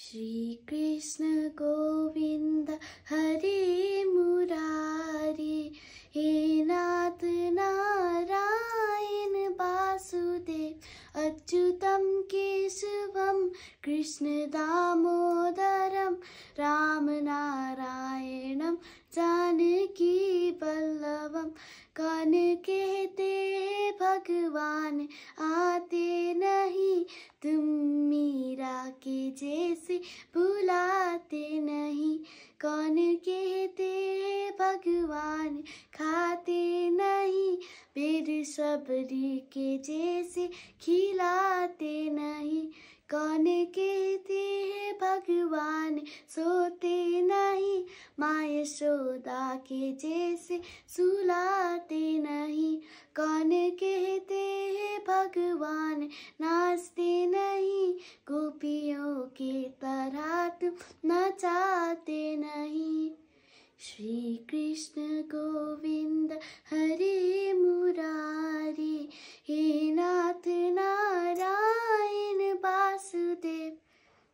श्रीकृष्ण गोविन्द हरे मुरारे हे नाथ नारायण वासुदेव अच्युतं केशवं कृष्णदामोदरं रामनारायणं जानकी वल्लभं कन् कहते भगवान् आ से भुलाते नहीं कौन कहते हैं भगवान खाते नहीं सबरी के जैसे खिलाते नहीं कौन कहते हैं भगवान सोते नहीं माय शोदा के जैसे सुलाते नहीं कौन कहते हैं भगवान नाचते नहीं न चाहते नहीं श्री कृष्ण गोविंद हरे